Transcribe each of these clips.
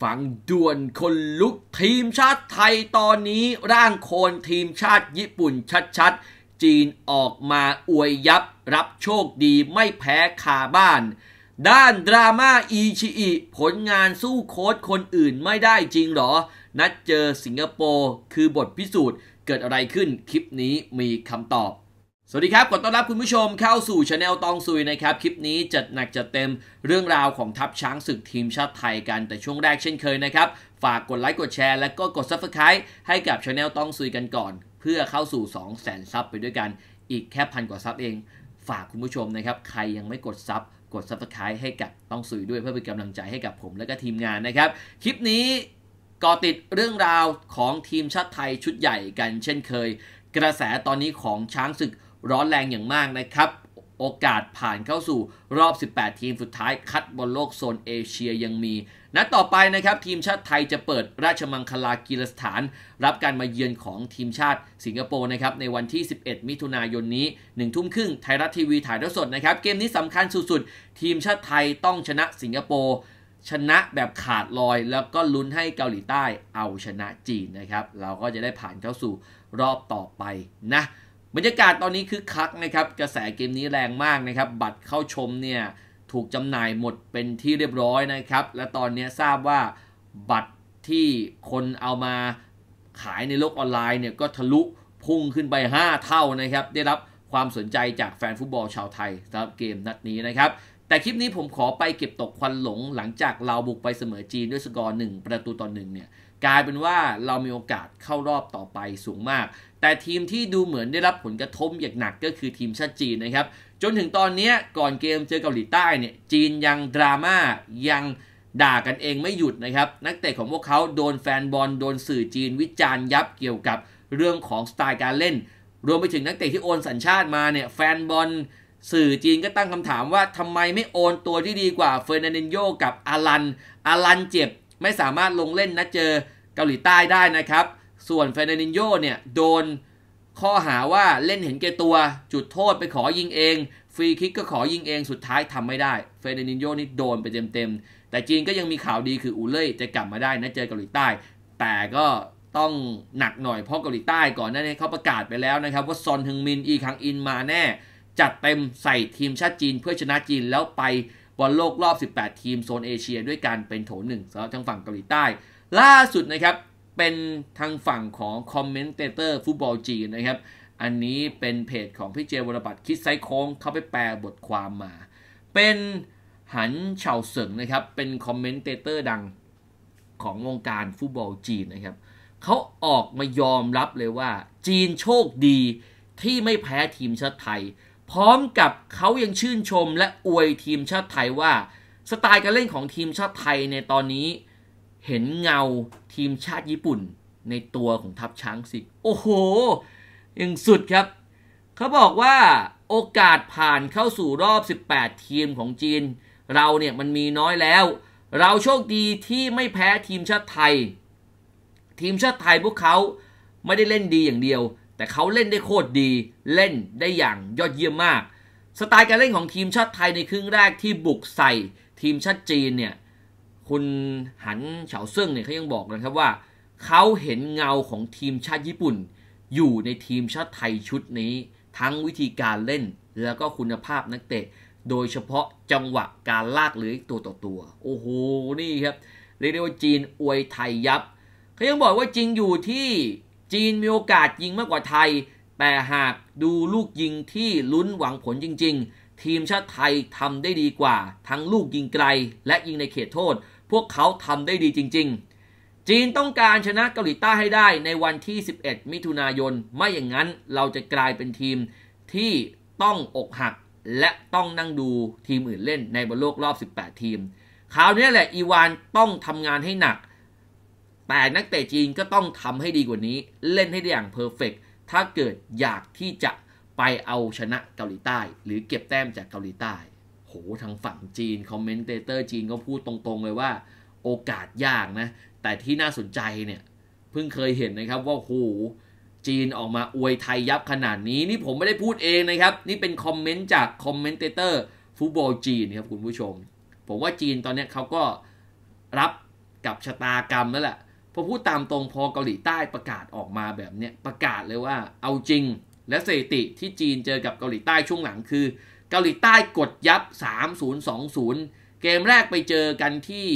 ฝังด่วนคนลุกทีมชาติไทยตอนนี้ร่างโคนทีมชาติญี่ปุ่นชัดๆ จีนออกมาอวยยับรับโชคดีไม่แพ้คาบ้าน ด้านดราม่าอีชิอิผลงานสู้โค้ชคนอื่นไม่ได้จริงหรอ นัดเจอสิงคโปร์ คือบทพิสูจน์เกิดอะไรขึ้นคลิปนี้มีคำตอบสวัสดีครับขอต้อนรับคุณผู้ชมเข้าสู่ชาแนลตองซุยนะครับ คลิปนี้จัดหนักจัดเต็มเรื่องราวของทัพช้างศึกทีมชาติไทยกัน แต่ช่วงแรกเช่นเคยนะครับ ฝากกดไลค์กดแชร์และก็กดซับสไคร b e ให้กับชาแนลตองซุยกันก่อน เพื่อเข้าสู่2 0 0แสนซับไปด้วยกัน อีกแค่พันกว่าซับเอง ฝากคุณผู้ชมนะครับ ใครยังไม่กดซับ กดซับสไคร b e ให้กับตองซุยด้วยเพื่อเป็นกำลังใจให้กับผมและก็ทีมงานนะครับ คลิปนี้ก่อติดเรื่องราวของทีมชาติไทยชุดใหญ่กันเช่นเคย กระแสตอนนี้ของช้างศึกร้อนแรงอย่างมากนะครับ โอกาสผ่านเข้าสู่รอบ 18 ทีมสุดท้ายคัดบอลโลกโซนเอเชียยังมีนัดต่อไปนะครับ ทีมชาติไทยจะเปิด ราชมังคลากีฬาสถาน รับการมาเยือนของทีมชาติสิงคโปร์นะครับในวันที่ 11 มิถุนายนนี้1ทุ่มครึ่งไทยรัฐทีวีถ่ายทอดสดนะครับ เกมนี้สำคัญสุดๆ ทีมชาติไทยต้องชนะสิงคโปร์ชนะแบบขาดลอย แล้วก็ลุ้นให้เกาหลีใต้เอาชนะจีนนะครับ เราก็จะได้ผ่านเข้าสู่รอบต่อไปนะบรรยากาศตอนนี้คึกคักนะครับ กระแสเกมนี้แรงมากนะครับ บัตรเข้าชมเนี่ยถูกจำหน่ายหมดเป็นที่เรียบร้อยนะครับ และตอนนี้ทราบว่าบัตรที่คนเอามาขายในโลกออนไลน์เนี่ยก็ทะลุพุ่งขึ้นไป5เท่านะครับ ได้รับความสนใจจากแฟนฟุตบอลชาวไทยสำหรับเกมนัดนี้นะครับ แต่คลิปนี้ผมขอไปเก็บตกควันหลงหลังจากเราบุกไปเสมอจีนด้วยสกอร์1ประตูต่อหนึ่งเนี่ยกลายเป็นว่าเรามีโอกาสเข้ารอบต่อไปสูงมาก แต่ทีมที่ดูเหมือนได้รับผลกระทบอย่างหนักก็คือทีมชาติจีนนะครับ จนถึงตอนนี้ก่อนเกมเจอเกาหลีใต้เนี่ย จีนยังดราม่ายังด่ากันเองไม่หยุดนะครับ นักเตะของพวกเขาโดนแฟนบอลโดนสื่อจีนวิจารณ์ยับเกี่ยวกับเรื่องของสไตล์การเล่น รวมไปถึงนักเตะที่โอนสัญชาติมาเนี่ย แฟนบอลสื่อจีนก็ตั้งคำถามว่าทำไมไม่โอนตัวที่ดีกว่าเฟอร์นันดนโยกับอารัน อารันเจ็บไม่สามารถลงเล่นนะเจอเกาหลีใต้ได้นะครับ ส่วนเฟรนินโยเนี่ยโดนข้อหาว่าเล่นเห็นแก่ตัวจุดโทษไปขอยิงเอง ฟรีคิกก็ขอยิงเองสุดท้ายทำไม่ได้ เฟรนินโยนี่โดนไปเต็มๆแต่จีนก็ยังมีข่าวดีคืออูเล่จะกลับมาได้นะเจอเกาหลีใต้ แต่ก็ต้องหนักหน่อยเพราะเกาหลีใต้ก่อนหน้านี้เขาประกาศไปแล้วนะครับ ว่าซอนฮึงมินอีคังอินมาแน่ จัดเต็มใส่ทีมชาติจีนเพื่อชนะจีนแล้วไปบอลโลกรอบ 18 ทีมโซนเอเชีย ด้วยการเป็นโถหนึ่งสำหรับทางฝั่งเกาหลีใต้ ล่าสุดนะครับ เป็นทางฝั่งของคอมเมนเตอร์ฟุตบอลจีนนะครับ อันนี้เป็นเพจของพี่เจวรบัตคิดไซโค้งเข้าไปแปลบทความมา เป็นหันเฉาเสิงนะครับ เป็นคอมเมนเตอร์ดังของวงการฟุตบอลจีนนะครับเขาออกมายอมรับเลยว่าจีนโชคดีที่ไม่แพ้ทีมชาติไทยพร้อมกับเขายังชื่นชมและอวยทีมชาติไทยว่า สไตล์การเล่นของทีมชาติไทยในตอนนี้ เห็นเงาทีมชาติญี่ปุ่น ในตัวของทัพช้างสิโอ้โหยังสุดครับ เขาบอกว่าโอกาสผ่านเข้าสู่รอบ 18 ทีมของจีน เราเนี่ยมันมีน้อยแล้ว เราโชคดีที่ไม่แพ้ทีมชาติไทย ทีมชาติไทยพวกเขาไม่ได้เล่นดีอย่างเดียวแต่เขาเล่นได้โคตรดี เล่นได้อย่างยอดเยี่ยมมาก สไตล์การเล่นของทีมชาติไทยในครึ่งแรกที่บุกใส่ทีมชาติจีนเนี่ย คุณหันเฉาซึ่งเนี่ยเขายังบอกนะครับว่าเขาเห็นเงาของทีมชาติญี่ปุ่น อยู่ในทีมชาติไทยชุดนี้ ทั้งวิธีการเล่นแล้วก็คุณภาพนักเตะ โดยเฉพาะจังหวะการลากเลือตัวต่อตัว โอ้โห นี่ครับเรียกได้ว่าจีนอวยไทยยับเขายังบอกว่าจริงอยู่ที่จีนมีโอกาสยิงมากกว่าไทย แต่หากดูลูกยิงที่ลุ้นหวังผลจริง ๆ ทีมชาติไทยทำได้ดีกว่าทั้งลูกยิงไกล และยิงในเขตโทษ พวกเขาทำได้ดีจริง ๆ จีนต้องการชนะเกาหลีใต้ให้ได้ในวันที่ 11 มิถุนายนไม่อย่างนั้นเราจะกลายเป็นทีมที่ต้องอกหักและต้องนั่งดูทีมอื่นเล่น ในบอลโลกรอบ 18 ทีมคราวนี้แหละ อีวานต้องทำงานให้หนักแต่นักเตะจีนก็ต้องทำให้ดีกว่านี้เล่นให้ได้อย่างเพอร์เฟกถ้าเกิดอยากที่จะไปเอาชนะเกาหลีใต้ หรือเก็บแต้มจากเกาหลีใต้ โหทางฝั่งจีนคอมเมนเตอร์จีนก็พูดตรงๆเลยว่า โอกาสยากนะ แต่ที่น่าสนใจเนี่ย เพิ่งเคยเห็นนะครับว่าโหจีนออกมาอวยไทยยับขนาดนี้นี่ผมไม่ได้พูดเองนะครับ นี่เป็นคอมเมนต์จากคอมเมนเตอร์ฟุตบอลจีนครับคุณผู้ชม ผมว่าจีนตอนนี้เขาก็รับกับชะตากรรมแล้วแหละพอพูดตามตรงพอเกาหลีใต้ประกาศออกมาแบบเนี้ยประกาศเลยว่าเอาจริงและสถิติที่จีนเจอกับเกาหลีใต้ช่วงหลังคือ เกาหลีใต้กดยับ 3020 เกมแรกไปเจอกันที่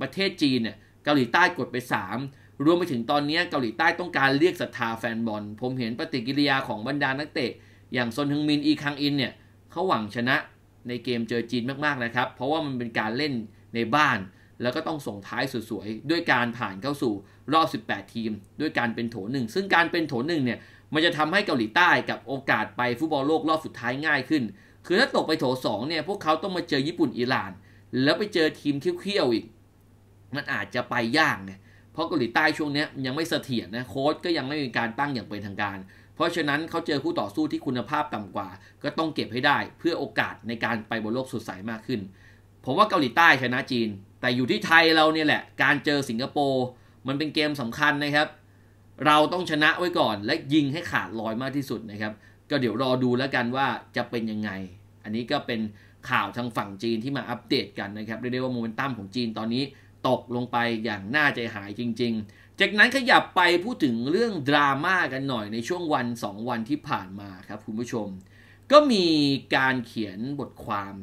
ประเทศจีนเนี่ยเกาหลีใต้กดไป 3 รวมไปถึงตอนนี้เกาหลีใต้ต้องการเรียกศรัทธาแฟนบอล ผมเห็นปฏิกิริยาของบรรดานักเตะอย่างซนฮึงมินอีคังอินเนี่ยเขาหวังชนะในเกมเจอจีนมากๆนะครับ เพราะว่ามันเป็นการเล่นในบ้านแล้วก็ต้องส่งท้ายสวย ๆ ด้วยการผ่านเข้าสู่รอบ 18 ทีม ด้วยการเป็นโถหนึ่ง ซึ่งการเป็นโถหนึ่งเนี่ย มันจะทำให้เกาหลีใต้กับโอกาสไปฟุตบอลโลกรอบสุดท้ายง่ายขึ้น คือถ้าตกไปโถงเนี่ย พวกเขาต้องมาเจอญี่ปุ่นอิหร่าน แล้วไปเจอทีมเขี้ยวๆอีก มันอาจจะไปยากไง เพราะเกาหลีใต้ช่วงนี้ยังไม่เสถียรนะโค้ชก็ยังไม่มีการตั้งอย่างเป็นทางการ เพราะฉะนั้นเขาเจอคู่ต่อสู้ที่คุณภาพต่ำกว่า ก็ต้องเก็บให้ได้เพื่อโอกาสในการไปบนโลกสุดสายมากขึ้น ผมว่าเกาหลีใต้ชนะจีนแต่อยู่ที่ไทยเราเนี่ยแหละการเจอสิงคโปร์มันเป็นเกมสำคัญนะครับ เราต้องชนะไว้ก่อน และยิงให้ขาดลอยมากที่สุดนะครับ ก็เดี๋ยวรอดูแล้วกันว่าจะเป็นยังไง อันนี้ก็เป็นข่าวทางฝั่งจีนที่มาอัปเดตกันนะครับเรียกได้ว่าโมเมนตัมของจีนตอนนี้ตกลงไปอย่างน่าใจหายจริงๆ จากนั้นขยับไปพูดถึงเรื่องดราม่ากันหน่อยในช่วงวัน 2 วันที่ผ่านมาครับคุณผู้ชม ก็มีการเขียนบทความ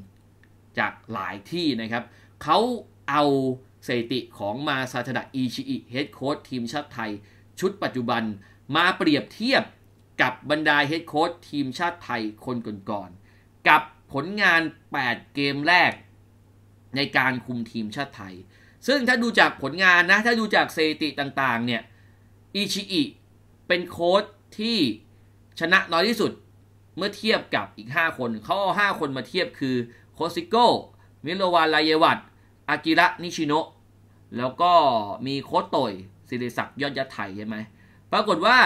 จากหลายที่นะครับเขาเอาสถิติของมาซาทดะอิชิอิเฮดโค้ดทีมชาติไทย ชุดปัจจุบันมาเปรียบเทียบกับบรรดาเฮดโค้ดทีมชาติไทยคนก่อนๆกับผลงาน 8 เกมแรกในการคุมทีมชาติไทย ซึ่งถ้าดูจากผลงานนะ ถ้าดูจากสถิติต่างๆเนี่ยอิชิอิเป็นโค้ดที่ชนะน้อยที่สุดเมื่อเทียบกับอีก 5 คนเขาเอา5คนมาเทียบคือโคซิโก้มิโลวานลายวัตอากิระนิชิโนะแล้วก็มีโค้ชโตยศิริศักดิ์ยอดยัไทยใช่ไหม ปรากฏว่า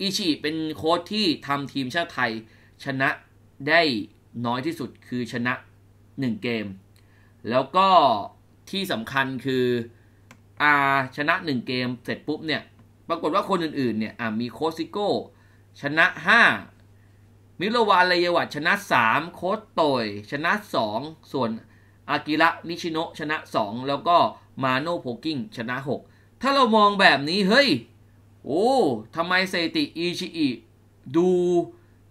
อิชิเป็นโค้ดที่ทำทีมชาติไทยชนะได้น้อยที่สุดคือชนะ 1 เกม แล้วก็ที่สำคัญคืออาชนะ 1 เกมเสร็จปุ๊บเนี่ย ปรากฏว่าคนอื่นๆเนี่ยมีโคซิโก้ ชนะ 5 มิโลวานเลยวัตชนะ 3 โคตโตยชนะ 2 ส่วนอากิระนิชิโนะชนะ 2 แล้วก็มาโนโพกิ้งชนะ 6 ถ้าเรามองแบบนี้ เฮ้ย โอ้ทำไมเซติอิชิอิดู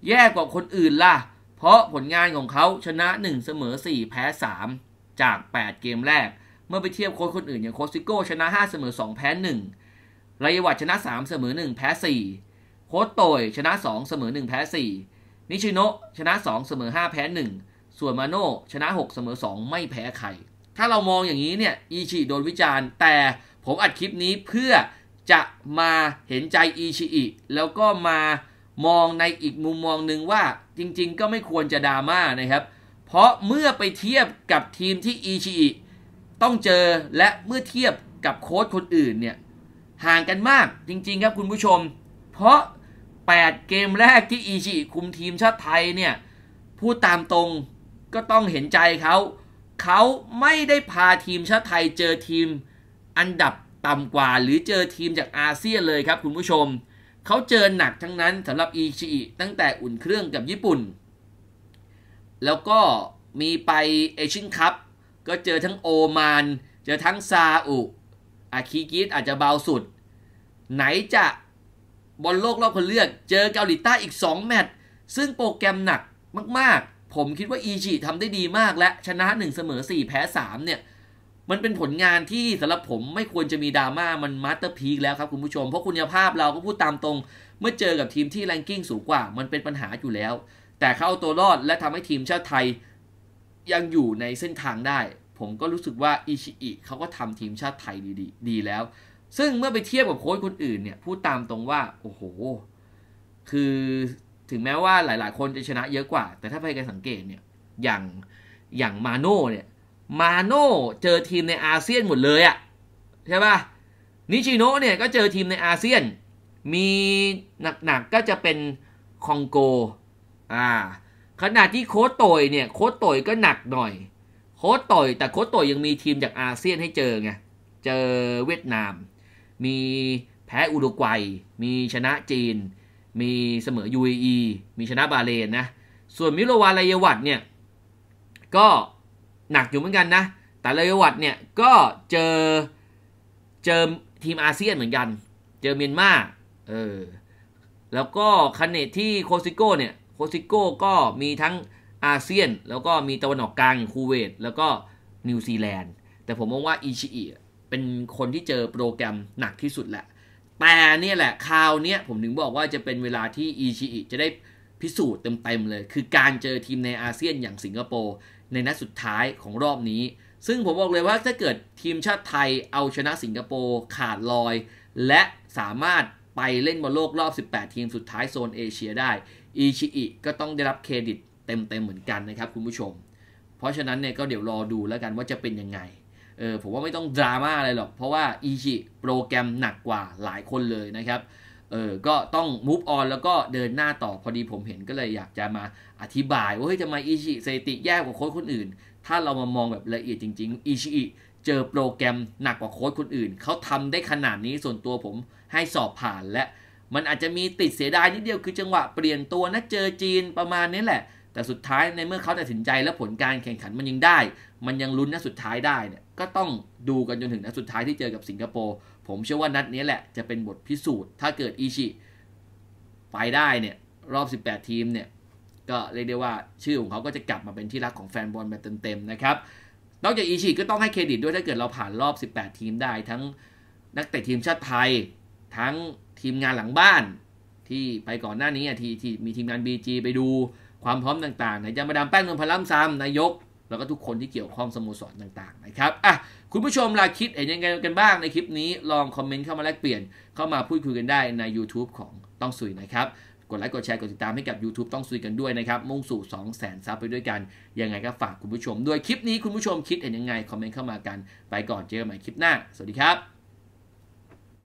แย่กว่าคนอื่นล่ะ เพราะผลงานของเขาชนะ 1 เสมอ 4 แพ้ 3 จาก 8 เกมแรก เมื่อไปเทียบโค้ชคนอื่นอย่างโคซิโก้ชนะ 5 เสมอ 2 แพ้ 1รายวัตชนะ 3 เสมอ 1 แพ้ 4 โคตโตย ชนะ 2 เสมอ 1 แพ้ 4 นิชิโนะชนะ2เสมอ5แพ้1ส่วนมาโน่ชนะ6เสมอ2ไม่แพ้ใคร ถ้าเรามองอย่างนี้เนี่ยอีชิโดนวิจารณ์ แต่ผมอัดคลิปนี้เพื่อจะมาเห็นใจอีชิอิแล้วก็มามองในอีกมุมมองหนึ่งว่าจริงๆก็ไม่ควรจะดราม่านะครับเพราะเมื่อไปเทียบกับทีมที่อีชิอิต้องเจอและเมื่อเทียบกับโค้ชคนอื่นเนี่ยห่างกันมากจริงๆครับคุณผู้ชม เพราะ 8 เกมแรกที่อีชิคุมทีมชาติไทยเนี่ยพูดตามตรงก็ต้องเห็นใจเขา เขาไม่ได้พาทีมชาติไทยเจอทีมอันดับต่ำกว่าหรือเจอทีมจากอาเซียนเลยครับคุณผู้ชม เขาเจอหนักทั้งนั้นสำหรับอีชิตั้งแต่อุ่นเครื่องกับญี่ปุ่น แล้วก็มีไปเอเชียนคัพก็เจอทั้งโอมาน เจอทั้งซาอุ อาคีกิสอาจจะเบาสุด ไหนจะบอลโลกรอบคัดเลือกเจอเกาหลีใต้อีก 2 แมตช์ซึ่งโปรแกรมหนักมากผมคิดว่าอีจิทำได้ดีมากและชนะ 1 เสมอ4 แพ้ 3 เนี่ย มันเป็นผลงานที่สำหรับผมไม่ควรจะมีดราม่า มันมาสเตอร์พีคแล้วครับคุณผู้ชม เพราะคุณภาพเราก็พูดตามตรง เมื่อเจอกับทีมที่แรงกิ้งสูงกว่า มันเป็นปัญหาอยู่แล้ว แต่เข้าตัวรอดและทำให้ทีมชาติไทยยังอยู่ในเส้นทางได้ ผมก็รู้สึกว่าอิชิอิเขาก็ทำทีมชาติไทยดีดีแล้ว ซึ่งเมื่อไปเทียบกับโค้ชคนอื่นเนี่ยพูดตามตรงว่าโอ้โห คือถึงแม้ว่าหลาย ๆ คนจะชนะเยอะกว่า แต่ถ้าใครสังเกตเนี่ย อย่างอย่างมาโน่เนี่ย มาโน่เจอทีมในอาเซียนหมดเลยอะใช่ป่ะ นิชิโน่เนี่ยก็เจอทีมในอาเซียน มีหนักๆ ก็จะเป็นคองโก อ่าขณะที่โคตโตยเนี่ย โคตโตยก็หนักหน่อย โคตโตยแต่โคตโตยยังมีทีมจากอาเซียนให้เจอไง เจอเวียดนาม มีแพ้อุรุกวัย มีชนะจีนมีเสมอ UAE มีชนะบาเลนนะ ส่วนมิโลวาลายวัตเนี่ย ก็หนักอยู่เหมือนกันนะ แต่ลายวัตเนี่ยก็เจอเจอทีมอาเซียนเหมือนกัน เจอเมียนมาเออ แล้วก็คันเนตที่โคซิโก้เนี่ย โคซิโก้ก็มีทั้งอาเซียนแล้วก็มีตะวันออกกลางคูเวตแล้วก็นิวซีแลนด์ แต่ผมมองว่าอิชิอิเป็นคนที่เจอโปรแกรมหนักที่สุดแหละแต่เนี่ยแหละ คราวเนี้ยผมถึงบอกว่าจะเป็นเวลาที่อีชิอิจะได้พิสูจน์เต็มๆเลย คือการเจอทีมในอาเซียนอย่างสิงคโปร์ ในนัดสุดท้ายของรอบนี้ ซึ่งผมบอกเลยว่าถ้าเกิดทีมชาติไทยเอาชนะสิงคโปร์ขาดลอย และสามารถไปเล่นบอลโลกรอบ 18 ทีมสุดท้ายโซนเอเชียได้อีชิอิก็ต้องได้รับเครดิตเต็มๆเหมือนกันนะครับคุณผู้ชม เพราะฉะนั้นเนี่ยก็เดี๋ยวรอดูแล้วกันว่าจะเป็นยังไงเออผมว่าไม่ต้องดราม่าอะไรหรอก เพราะว่าอีชิโปรแกรมหนักกว่าหลายคนเลยนะครับ เออก็ต้อง move on แล้วก็เดินหน้าต่อพอดีผมเห็นก็เลยอยากจะมาอธิบายว่าเฮ้ยทำไมอิชิสถิติแย่กว่าโค้ชคนอื่น ถ้าเรามามองแบบละเอียดจริงๆอิชิเจอโปรแกรมหนักกว่าโค้ชคนอื่น เขาทำได้ขนาดนี้ส่วนตัวผมให้สอบผ่านและ มันอาจจะมีติดเสียดายนิดเดียวคือ จังหวะเปลี่ยนตัวนะเจอจีนประมาณนี้แหละ แต่สุดท้ายในเมื่อเขาตัดสินใจและผลการแข่งขันมันยังได้ มันยังลุ้นนะสุดท้ายได้เนี่ยก็ต้องดูกันจนถึงนัดสุดท้ายที่เจอกับสิงคโปร์ ผมเชื่อว่านัดนี้แหละ จะเป็นบทพิสูจน์ ถ้าเกิดอิชิไปได้เนี่ยรอบ 18 ทีมเนี่ยก็เรียกได้ว่าชื่อของเขาก็จะกลับมาเป็นที่รักของแฟนบอลแบบเต็มๆนะครับ นอกจากอิชิก็ต้องให้เครดิตด้วยถ้าเกิดเราผ่านรอบ 18 ทีมได้ ทั้งนักเตะทีมชาติไทย ทั้งทีมงานหลังบ้านที่ไปก่อนหน้านี้ทีที่มีทีมงาน BG ไปดูความพร้อมต่างๆไหนจะมาดามแป้งนวลพลัมซ้ำนายกแล้วก็ทุกคนที่เกี่ยวข้องสโมสรต่างๆนะครับอ่ะคุณผู้ชมลาคิดเห็นยังไงกันบ้างในคลิปนี้ลองคอมเมนต์เข้ามาแลกเปลี่ยนเข้ามาพูดคุยกันได้ใน YouTube ของต้องสุยนะครับ กดไลค์กดแชร์กดติดตามให้กับ YouTube ต้องซุยกันด้วยนะครับมุ่งสู่ 2 0 0 0 0 0ซับไปด้วยกัน ยังไงก็ฝากคุณผู้ชมด้วยคลิปนี้คุณผู้ชมคิดเห็นยังไงคอมเมนต์เข้ามากัน ไปก่อนเจอกันใหม่คลิปหน้าสวัสดีครับ